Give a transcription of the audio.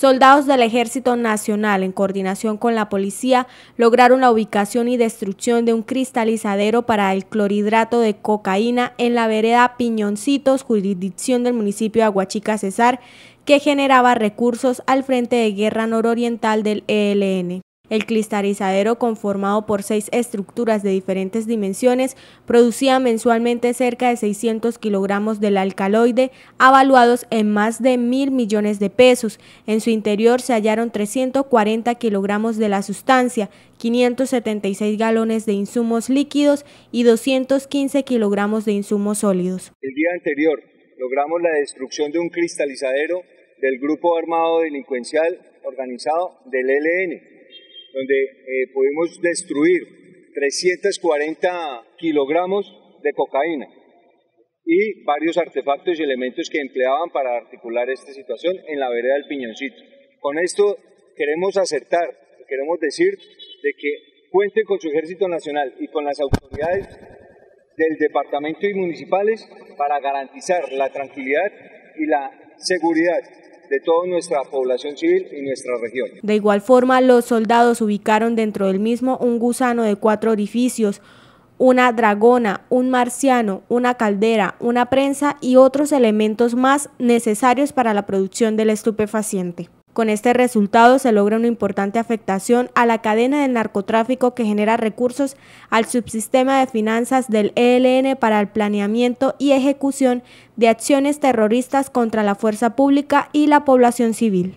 Soldados del Ejército Nacional, en coordinación con la policía, lograron la ubicación y destrucción de un cristalizadero para el clorhidrato de cocaína en la vereda Piñoncitos, jurisdicción del municipio de Aguachica Cesar, que generaba recursos al Frente de Guerra Nororiental del ELN. El cristalizador conformado por seis estructuras de diferentes dimensiones, producía mensualmente cerca de 600 kilogramos del alcaloide, avaluados en más de mil millones de pesos. En su interior se hallaron 340 kilogramos de la sustancia, 576 galones de insumos líquidos y 215 kilogramos de insumos sólidos. El día anterior logramos la destrucción de un cristalizadero del grupo armado delincuencial organizado del e LN donde eh, pudimos destruir 340 kilogramos de cocaína y varios artefactos y elementos que empleaban para articular esta situación en la vereda del Piñoncito. Con esto queremos acertar, queremos decir de que cuente con su Ejército Nacional y con las autoridades del departamento y municipales para garantizar la tranquilidad y la seguridad de toda nuestra población civil y nuestra región. De igual forma, los soldados ubicaron dentro del mismo un gusano de cuatro orificios, una dragona, un marciano, una caldera, una prensa y otros elementos más necesarios para la producción del estupefaciente. Con este resultado se logra una importante afectación a la cadena del narcotráfico que genera recursos al subsistema de finanzas del ELN para el planeamiento y ejecución de acciones terroristas contra la fuerza pública y la población civil.